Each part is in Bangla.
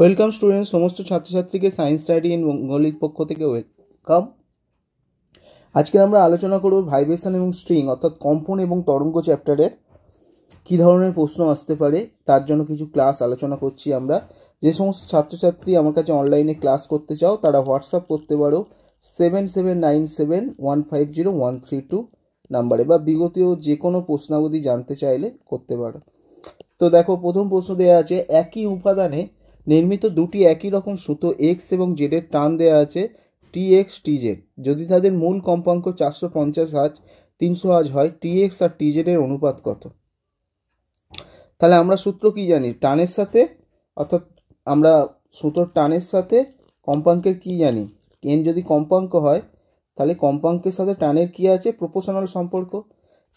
ওয়েলকাম স্টুডেন্ট সমস্ত ছাত্রছাত্রীকে সায়েন্স স্টাডি ইন বঙ্গলির পক্ষ থেকে ওয়েলকাম আজকে আমরা আলোচনা করব ভাইব্রেশন এবং স্ট্রিং অর্থাৎ কম্পন এবং তরঙ্গ চ্যাপ্টারের কী ধরনের প্রশ্ন আসতে পারে তার জন্য কিছু ক্লাস আলোচনা করছি আমরা যে সমস্ত ছাত্রছাত্রী আমার কাছে অনলাইনে ক্লাস করতে চাও তারা হোয়াটসঅ্যাপ করতে পারো seven seven nine seven one five zero one three two নাম্বারে বা বিগতীয় যে কোনো প্রশ্নাবলী জানতে চাইলে করতে পারো তো দেখো প্রথম প্রশ্ন দেওয়া আছে একই উপাদানে নির্মিত দুটি একই রকম সুতো এক্স এবং জেডের টান দেওয়া আছে টি এক্স টি জেড যদি তাদের মূল কম্পাঙ্ক চারশো পঞ্চাশ হাজ তিনশো আজ হয় টি এক্স আর টি জেডের অনুপাত কত তাহলে আমরা সূত্র কি জানি টানের সাথে অর্থাৎ আমরা সুতোর টানের সাথে কম্পাঙ্কের কি জানি এন যদি কম্পাঙ্ক হয় তাহলে কম্পাঙ্কের সাথে টানের কি আছে প্রপোশনাল সম্পর্ক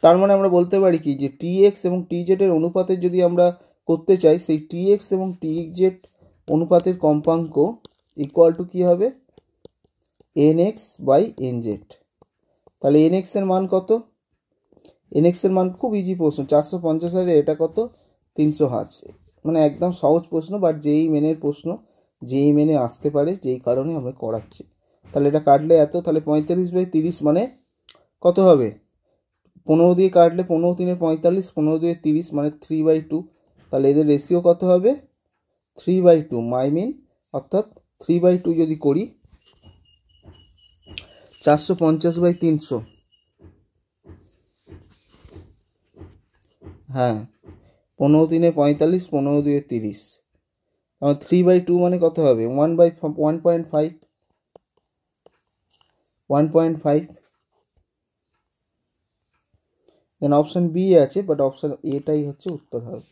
তার মানে আমরা বলতে পারি কি যে টি এক্স এবং টি জেডের অনুপাতের যদি আমরা করতে চাই সেই টি এক্স এবং টি জেড অনুপাতের কম্পাঙ্ক ইকুয়াল টু কী হবে N X by N Z তাহলে এনএক্সের মান কত এনএক্সের মান খুব ইজি প্রশ্ন চারশো পঞ্চাশ হাজার এটা কত তিনশো হাজ মানে একদম সহজ প্রশ্ন বাট যেই মেনের প্রশ্ন যেই মেনে আসতে পারে যেই কারণে আমরা করাচ্ছি তাহলে এটা কাটলে এত তাহলে পঁয়তাল্লিশ বাই তিরিশ মানে কত হবে পনেরো দিয়ে কাটলে পনেরো তিনে পঁয়তাল্লিশ পনেরো দিয়ে তিরিশ মানে থ্রি বাই টু তাহলে এদের রেশিও কত হবে থ্রি বাই টু মাই মিন অর্থাৎ থ্রি বাই টু যদি করি চারশো পঞ্চাশ বাই তিনশো হ্যাঁ পনেরো দিনে পঁয়তাল্লিশ পনেরো দুয়ে তিরিশ আমার থ্রি বাই টু মানে কত হবে one by one point five one point five then option B আছে বাট অপশান এটাই হচ্ছে উত্তর হবে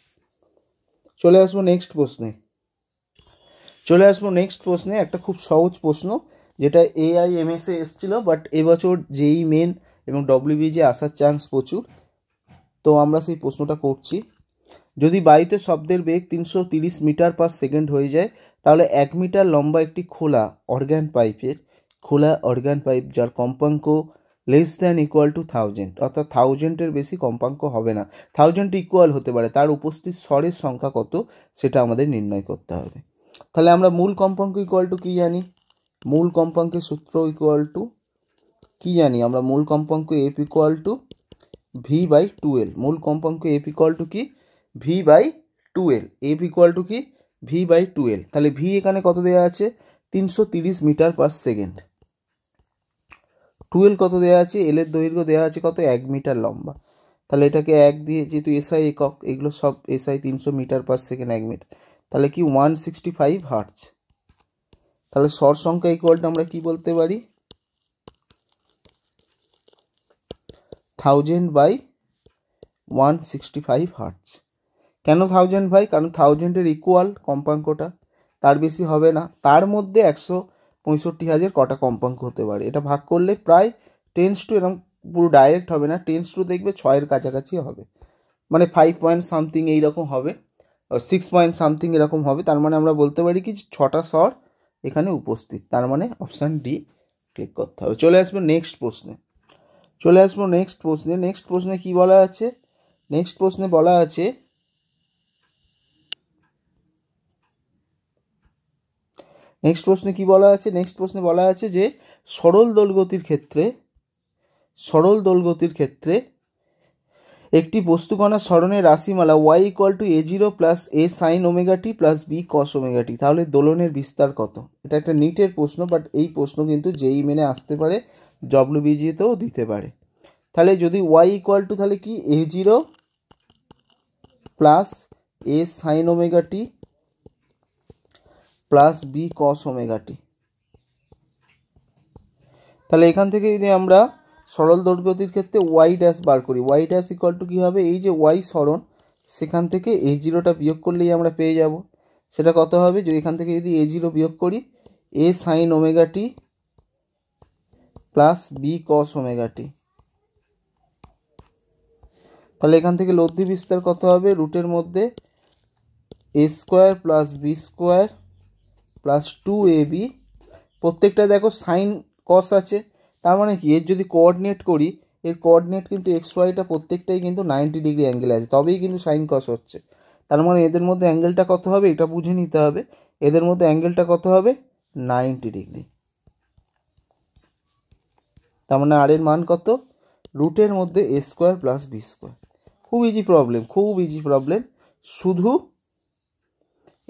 চলে আসবো নেক্সট প্রশ্নে চলে আসবো নেক্সট প্রশ্নে একটা খুব সহজ প্রশ্ন যেটা এআই এম এসে এসছিল বাট এবছর যেই মেন এবং ডব্লিউবি যে আসার চান্স প্রচুর তো আমরা সেই প্রশ্নটা করছি যদি বায়ুতে শব্দের বেগ তিনশো তিরিশ মিটার পার সেকেন্ড হয়ে যায় তাহলে এক মিটার লম্বা একটি খোলা অর্গ্যান পাইপের খোলা অর্গ্যান পাইপ যার কম্পাঙ্ক less than equal to thousand অর্থাৎ থাউজেন্ডের বেশি কম্পাঙ্ক হবে না থাউজেন্ড ইকুয়াল হতে পারে তার উপস্থিত স্বরের সংখ্যা কত সেটা আমাদের নির্ণয় করতে হবে তাহলে আমরা মূল কম্পাঙ্ক ইকুয়াল টু কী জানি মূল কম্পাঙ্কের সূত্র ইকুয়াল টু কী জানি আমরা মূল কম্পাঙ্ক F equal to V by twelve মূল কম্পাঙ্ক এফ ইকুয়াল টু কি V by twelve F equal to কি ভি বাই টুয়েলভ তাহলে ভি এখানে কত দেওয়া আছে তিনশো তিরিশ মিটার পার সেকেন্ড টুয়েলভ কত দেওয়া আছে এলের দৈর্ঘ্য দেওয়া আছে কত এক মিটার লম্বা তাহলে এটাকে এক দিয়ে যেহেতু এসআই একক এগুলো সব এসআই তিনশো মিটার পার সেকেন্ড এক মিটার তাহলে কি ওয়ান সিক্সটি ফাইভ হার্টস তাহলে স্বর সংখ্যা ইকুয়ালটা আমরা কি বলতে পারি thousand by one sixty five hertz কেন থাউজেন্ড বাই কারণ থাউজেন্ডের ইকুয়াল কম্পাঙ্কটা তার বেশি হবে না তার মধ্যে একশো পঁয়ষট্টি হাজার কটা কম্পাঙ্ক হতে পারে এটা ভাগ করলে প্রায় টেন্স টু এরকম পুরো ডাইরেক্ট হবে না টেন্স টু দেখবে ছয়ের কাছাকাছি হবে মানে ফাইভ পয়েন্ট সামথিং এইরকম হবে সিক্স পয়েন্ট সামথিং এরকম হবে তার মানে আমরা বলতে পারি কি ছটা স্বর এখানে উপস্থিত তার মানে অপশান ডি ক্লিক করতে হবে চলে আসবো নেক্সট প্রশ্নে চলে আসবো নেক্সট প্রশ্নে নেক্সট প্রশ্নে কি বলা আছে নেক্সট প্রশ্নে বলা আছে নেক্সট প্রশ্নে কি বলা আছে নেক্সট প্রশ্নে বলা আছে যে সরল দোলগতির ক্ষেত্রে সরল দোলগতির ক্ষেত্রে একটি বস্তুকণা স্মরণের রাশিমালা Y equal to A zero plus A sine omega T plus B cos omega T তাহলে দোলনের বিস্তার কত এটা একটা নিটের প্রশ্ন বাট এই প্রশ্ন কিন্তু যেই মেনে আসতে পারে ডব্লু বিজিতেও দিতে পারে তাহলে যদি ওয়াই ইকুয়াল টু তাহলে কি A zero plus A sine omega T plus B cos omega T তাহলে এখান থেকে যদি আমরা সরল দৈর্ঘ্যতির ক্ষেত্রে ওয়াই ড্যাশ বার করি ওয়াই ড্যাশ ইকুয়াল টু কী হবে এই যে ওয়াই সরণ সেখান থেকে এ জিরোটা বিয়োগ করলেই আমরা পেয়ে যাব সেটা কত হবে যদি এখান থেকে যদি এ জিরো বিয়োগ করি A sine omega T plus B cos omega T তাহলে এখান থেকে লব্ধি বিস্তার কত হবে রুটের মধ্যে A square plus B square plus two A B প্রত্যেকটা দেখো সাইন কস আছে তার মানে কি এর যদি কোঅর্ডিনেট করি এর কোঅর্ডিনেট কিন্তু এক্স ওয়াইটা প্রত্যেকটাই কিন্তু নাইনটি ডিগ্রি অ্যাঙ্গেল আছে তবেই কিন্তু সাইন কস হচ্ছে তার মানে এদের মধ্যে অ্যাঙ্গেলটা কত হবে এটা বুঝে নিতে হবে এদের মধ্যে অ্যাঙ্গেলটা কত হবে নাইনটি ডিগ্রি তার মানে আর এর মান কত রুটের মধ্যে A square plus B square খুব ইজি প্রবলেম খুব ইজি প্রবলেম শুধু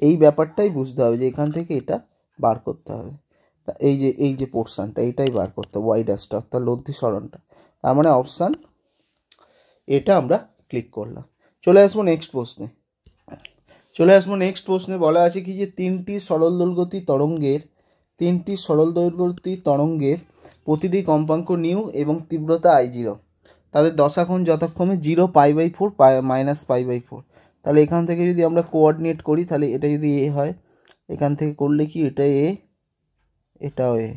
এই ব্যাপারটাই বুঝতে হবে যে এখান থেকে এটা বার করতে হবে এই যে এই যে পোর্শনটা এইটাই বার করতে হবে ওয়াই ড্যাশটা অর্থাৎ লব্ধি সরণটা তার মানে অপশান এটা আমরা ক্লিক করলাম চলে আসবো নেক্সট প্রশ্নে চলে আসবো নেক্সট প্রশ্নে বলা আছে কি যে তিনটি সরল দুর্গতি তরঙ্গের তিনটি সরল দৈর্ঘ্যতি তরঙ্গের প্রতিটি কম্পাঙ্ক নিউ এবং তীব্রতা আই জিরো তাদের দশাক্ষণ যথাক্রমে zero pi by four pi minus pi by four তাহলে এখান থেকে যদি আমরা কোঅর্ডিনেট করি তাহলে এটা যদি এ হয় এখান থেকে করলে কি এটা এ এটা ওয়ে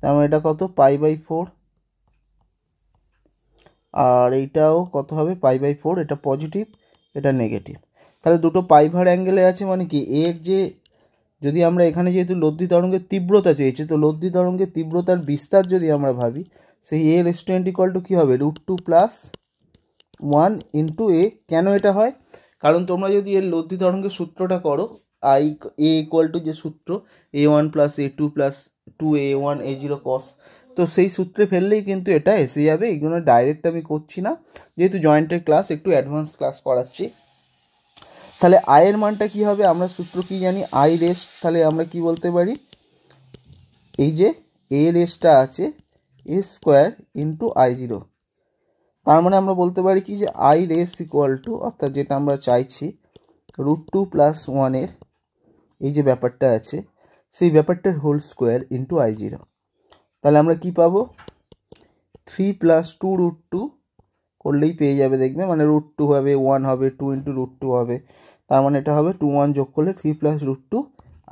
তার মানে এটা কত পাই বাই ফোর আর এইটাও কত হবে পাই বাই ফোর এটা পজিটিভ এটা নেগেটিভ তাহলে দুটো পাইভার অ্যাঙ্গেলে আছে মানে কি এর যে যদি আমরা এখানে যেহেতু লদ্দি তরঙ্গের তীব্রতা চেয়েছি তো লদ্দি তরঙ্গের তীব্রতার বিস্তার যদি আমরা ভাবি সেই এ রেস্টুরেন্ট ইকল টু কী হবে root two plus one into A কেন এটা হয় কারণ তোমরা যদি এর লদ্দি তরঙ্গের সূত্রটা করো আই এ ইকুয়াল টু যে সূত্র A one plus A two plus two A one A zero cos তো সেই সূত্রে ফেললেই কিন্তু এটা এসে যাবে এইগুলো ডাইরেক্ট আমি করছি না যেহেতু জয়েন্টের ক্লাস একটু অ্যাডভান্স ক্লাস করাচ্ছি তাহলে আয়ের মানটা কি হবে আমরা সূত্র কি জানি আই রেস্ট তাহলে আমরা কি বলতে পারি এই যে এ রেসটা আছে A square into I zero তার মানে আমরা বলতে পারি কি যে আই রেস ইকুয়াল টু অর্থাৎ যেটা আমরা চাইছি রুট টু প্লাস ওয়ানের এই যে ব্যাপারটা আছে সেই ব্যাপারটার whole square into I zero তাহলে আমরা কি পাবো three plus two root two করলেই পেয়ে যাবে দেখবে মানে রুট টু হবে ওয়ান হবে টু ইন্টু রুট টু হবে তার মানে এটা হবে টু ওয়ান যোগ করলে three plus root two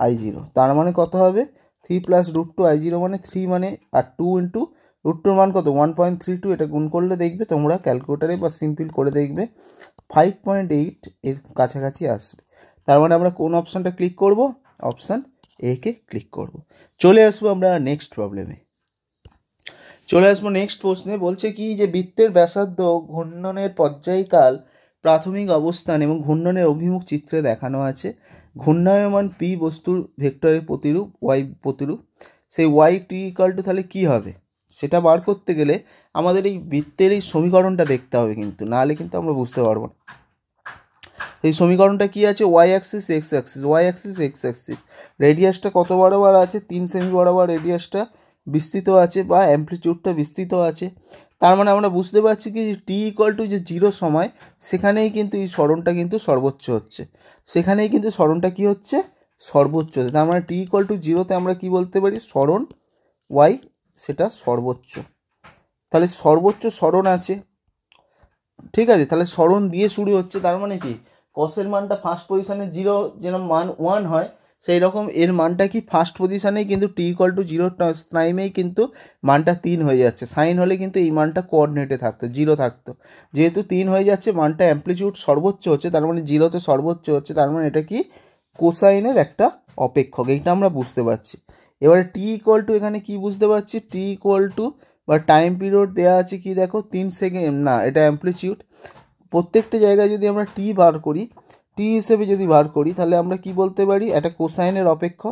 I zero তার মানে কত হবে three plus root two I zero মানে থ্রি মানে আর টু ইন্টু রুট টুর মান কত ওয়ান পয়েন্ট থ্রি টু এটা গুণ করলে দেখবে তোমরা ক্যালকুলেটারে বা সিম্পল করে দেখবে ফাইভ পয়েন্ট এইট এর কাছাকাছি আসবে তার মানে আমরা কোন অপশানটা ক্লিক করব অপশান এ কে ক্লিক করব চলে আসবো আমরা নেক্সট প্রবলেমে চলে আসবো নেক্সট প্রশ্নে বলছে কি যে বৃত্তের ব্যাসার্ধ ঘূর্ণনের পর্যায়কাল প্রাথমিক অবস্থান এবং ঘূর্ণনের অভিমুখ চিত্রে দেখানো আছে ঘূর্ণায়মান পি বস্তুর ভেক্টরের প্রতিরূপ ওয়াই প্রতিরূপ সেই ওয়াই টি ইকাল টু তাহলে কী হবে সেটা বার করতে গেলে আমাদের এই বৃত্তের এই সমীকরণটা দেখতে হবে কিন্তু নাহলে কিন্তু আমরা বুঝতে পারবো না এই সমীকরণটা কি আছে Y axis X axis Y axis X axis রেডিয়াসটা কত বরাবর আছে তিন সেমি বরাবর রেডিয়াসটা বিস্তৃত আছে বা অ্যাম্প্লিচিউডটা বিস্তৃত আছে তার মানে আমরা বুঝতে পারছি কি টি ইকুয়াল টু যে জিরো সময় সেখানেই কিন্তু এই স্মরণটা কিন্তু সর্বোচ্চ হচ্ছে সেখানেই কিন্তু স্মরণটা কি হচ্ছে সর্বোচ্চ হচ্ছে তার মানে টি ইকুয়াল টু জিরোতে আমরা কি বলতে পারি স্মরণ ওয়াই সেটা সর্বোচ্চ তাহলে সর্বোচ্চ স্মরণ আছে ঠিক আছে তাহলে স্মরণ দিয়ে শুরু হচ্ছে তার মানে কি কসের মানটা ফার্স্ট পজিশানে জিরো যেরকম মান ওয়ান হয় সেই রকম এর মানটা কি ফার্স্ট পজিশানেই কিন্তু টি ইকুয়াল টু জিরো টাইমেই কিন্তু মানটা তিন হয়ে যাচ্ছে সাইন হলে কিন্তু এই মানটা কোঅর্ডিনেটে থাকতো জিরো থাকতো যেহেতু তিন হয়ে যাচ্ছে মানটা অ্যাম্প্লিটিউড সর্বোচ্চ হচ্ছে তার মানে জিরোতে সর্বোচ্চ হচ্ছে তার মানে এটা কি কোসাইনের একটা অপেক্ষক এইটা আমরা বুঝতে পারছি এবারে টি ইকুয়াল টু এখানে কি বুঝতে পারছি টি ইকুয়াল টু বা টাইম পিরিয়ড দেওয়া আছে কি দেখো তিন সেকেন্ড না এটা অ্যাম্প্লিচিউড প্রত্যেকটা জায়গায় যদি আমরা টি বার করি টি হিসেবে যদি বার করি তাহলে আমরা কি বলতে পারি একটা কোসাইনের অপেক্ষ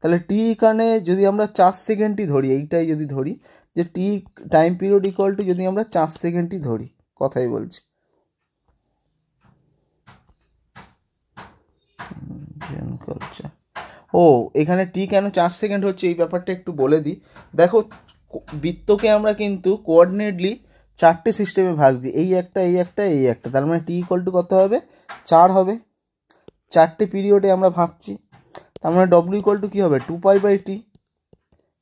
তাহলে টি কানে যদি আমরা চার সেকেন্ডই ধরি এইটাই যদি ধরি যে T time period equal to যদি আমরা চার সেকেন্ডই ধরি কথাই বলছি ও এখানে টি কেন চার সেকেন্ড হচ্ছে এই ব্যাপারটা একটু বলে দিই দেখো বৃত্তকে আমরা কিন্তু কোয়ার্ডিনেটলি চারটে সিস্টেমে ভাগবি এই একটা এই একটা এই একটা তার মানে টি ইকুয়াল টু কত হবে চার হবে চারটে পিরিয়ডে আমরা ভাবছি তার মানে ডব্লিউ ইকুয়াল টু কী হবে টু পাই বাই টি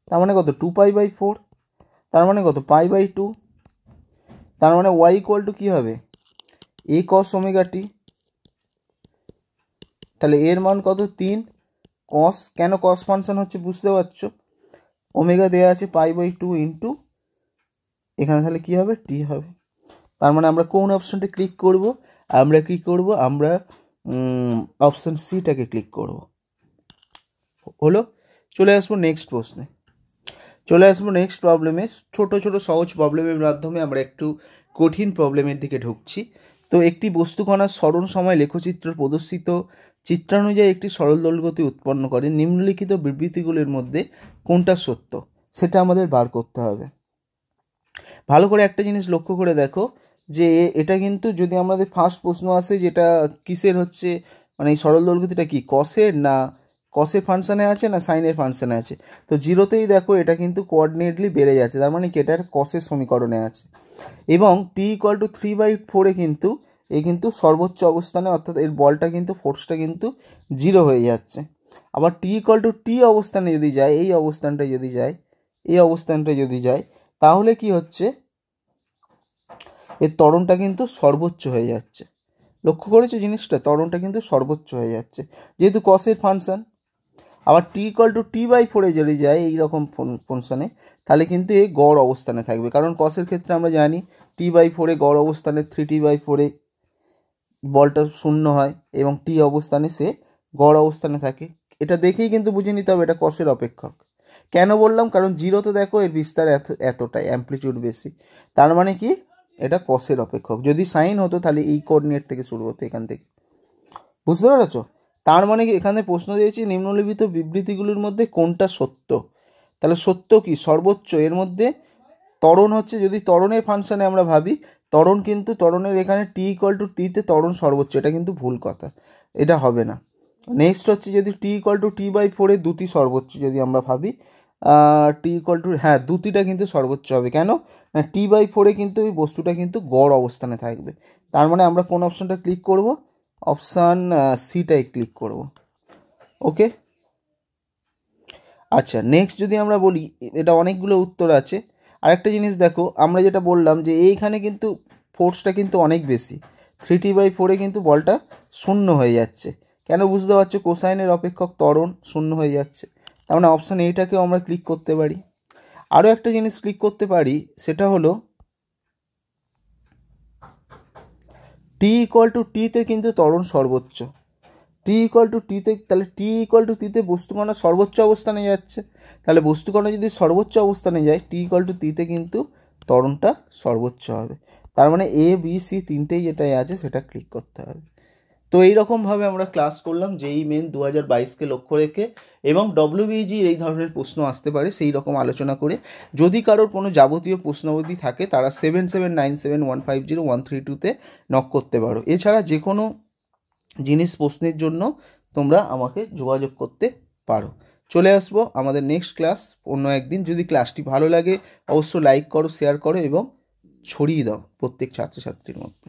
তার মানে কত টু পাই বাই ফোর তার মানে কত পাই বাই টু তার মানে ওয়াই ইকোয়াল টু কী হবে এ কস ওমেগা টি তাহলে এর মান কত তিন কস কেন কস ফাংশন হচ্ছে বুঝতে পারছো ওমেগা দেওয়া আছে পাই বাই টু ইন্টু এখানে তাহলে কি হবে টি হবে তার মানে আমরা কোন অপশনটা ক্লিক করব আমরা কি করব আমরা অপশন সিটাকে ক্লিক করব হলো চলে আসবো নেক্সট প্রশ্নে চলে আসবো নেক্সট প্রবলেমে ছোট ছোট সহজ প্রবলেমের মাধ্যমে আমরা একটু কঠিন প্রবলেমের দিকে ঢুকছি তো একটি বস্তুকণার স্মরণ সময় লেখচিত্র প্রদর্শিত চিত্রানুযায়ী একটি সরল দলগতি উৎপন্ন করে নিম্নলিখিত বিবৃতিগুলির মধ্যে কোনটা সত্য সেটা আমাদের বার করতে হবে ভালো করে একটা জিনিস লক্ষ্য করে দেখো যে এটা কিন্তু যদি আমাদের ফার্স্ট প্রশ্ন আসে যেটা কিসের হচ্ছে মানে এই সরল দলগতিটা কি কসের না কসের ফাংশানে আছে না সাইনের ফাংশানে আছে তো জিরোতেই দেখো এটা কিন্তু কোয়ার্ডিনেটলি বেড়ে যাচ্ছে তার মানে কি এটা কসের সমীকরণে আছে এবং T equal to three by ফোরে কিন্তু এ কিন্তু সর্বোচ্চ অবস্থানে অর্থাৎ এর বলটা কিন্তু ফোর্সটা কিন্তু জিরো হয়ে যাচ্ছে আবার টি ইকুয়াল টু টি অবস্থানে যদি যায় এই অবস্থানটা যদি যায় এই অবস্থানটা যদি যায় তাহলে কি হচ্ছে এর ত্বরণটা কিন্তু সর্বোচ্চ হয়ে যাচ্ছে লক্ষ্য করেছো জিনিসটা ত্বরণটা কিন্তু সর্বোচ্চ হয়ে যাচ্ছে যেহেতু কসের ফাংশান আবার T equal to T by ফোরে যদি যায় এইরকম ফাংশানে তাহলে কিন্তু এ গড় অবস্থানে থাকবে কারণ কসের ক্ষেত্রে আমরা জানি টি বাই ফোরে গড় অবস্থানে থ্রি টি বাই ফোরে বলটা শূন্য হয় এবং টি অবস্থানে সে গড় অবস্থানে থাকে এটা দেখেই কিন্তু বুঝে নিতে হবে এটা কসের অপেক্ষক কেন বললাম কারণ জিরোতে দেখো এর বিস্তার এত এতটাই অ্যাম্প্লিচিউড বেশি তার মানে কি এটা কসের অপেক্ষক যদি সাইন হতো তাহলে এই কোঅর্ডিনেট থেকে শুরু হতো এখান থেকে বুঝতে পেরেছ তার মানে কি এখানে প্রশ্ন দিয়েছি নিম্নলিখিত বিবৃতিগুলির মধ্যে কোনটা সত্য তাহলে সত্য কি সর্বোচ্চ এর মধ্যে তরণ হচ্ছে যদি তরণের ফাংশানে আমরা ভাবি তরণ কিন্তু তরণের এখানে টি ইকুয়াল টু টিতে তরণ সর্বোচ্চ এটা কিন্তু ভুল কথা এটা হবে না নেক্সট হচ্ছে যদি T equal to T by ফোরে দুটি সর্বোচ্চ যদি আমরা ভাবি টি ইকুয়াল টু হ্যাঁ দুতিটা কিন্তু সর্বোচ্চ হবে কেন না টি বাই ফোরে কিন্তু ওই বস্তুটা কিন্তু গড় অবস্থানে থাকবে তার মানে আমরা কোন অপশানটা ক্লিক করব অপশান সিটাই ক্লিক করব ওকে আচ্ছা নেক্সট যদি আমরা বলি এটা অনেকগুলো উত্তর আছে আরেকটা জিনিস দেখো আমরা যেটা বললাম যে এইখানে কিন্তু ফোর্সটা কিন্তু অনেক বেশি থ্রি টি বাই ফোরে কিন্তু বলটা শূন্য হয়ে যাচ্ছে কেন বুঝতে পারছো কোসাইনের অপেক্ষক ত্বরণ শূন্য হয়ে যাচ্ছে তার মানে অপশান এইটাকেও আমরা ক্লিক করতে পারি আরও একটা জিনিস ক্লিক করতে পারি সেটা হলো টি ইকুয়াল টু টিতে কিন্তু তরুণ সর্বোচ্চ টি ইকুয়াল টু টিতে তাহলে টি ইকুয়াল টু টিতে বস্তুকণা সর্বোচ্চ অবস্থানে যাচ্ছে তাহলে বস্তুকণা যদি সর্বোচ্চ অবস্থানে যায় টি ইকুয়াল টু টিতে কিন্তু তরণটা সর্বোচ্চ হবে তার মানে এ বি সি তিনটেই যেটাই আছে সেটা ক্লিক করতে হবে তো এইরকমভাবে আমরা ক্লাস করলাম যেই মেন দু হাজার বাইশকে লক্ষ্য রেখে এবং ডব্লিউবিজির এই ধরনের প্রশ্ন আসতে পারে সেই রকম আলোচনা করে যদি কারোর কোনো যাবতীয় প্রশ্নাবলী থাকে তারা seven seven nine seven one five zero one three টুতে নক করতে পারো এছাড়া যে কোনো জিনিস প্রশ্নের জন্য তোমরা আমাকে যোগাযোগ করতে পারো চলে আসবো আমাদের নেক্সট ক্লাস অন্য একদিন যদি ক্লাসটি ভালো লাগে অবশ্য লাইক করো শেয়ার করো এবং ছড়িয়ে দাও প্রত্যেক ছাত্রছাত্রীর মধ্যে